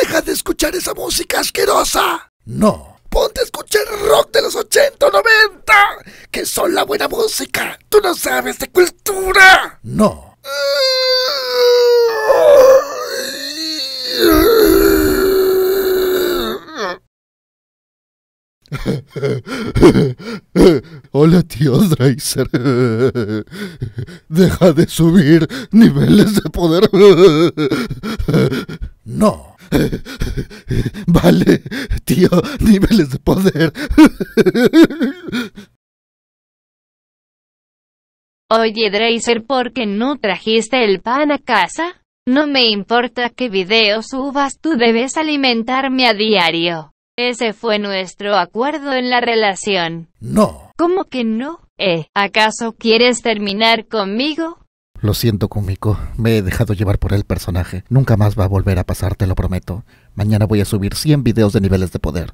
Deja de escuchar esa música asquerosa. No. Ponte a escuchar rock de los 80 o 90, que son la buena música. Tú no sabes de cultura. No. Hola tío Dreiser. Deja de subir niveles de poder. No. Vale, tío, niveles de poder. Oye Dreiser, ¿por qué no trajiste el pan a casa? No me importa qué video subas, tú debes alimentarme a diario. Ese fue nuestro acuerdo en la relación. No. ¿Cómo que no? Eh, ¿acaso quieres terminar conmigo? Lo siento, Kumiko. Me he dejado llevar por el personaje. Nunca más va a volver a pasar, te lo prometo. Mañana voy a subir 100 videos de niveles de poder.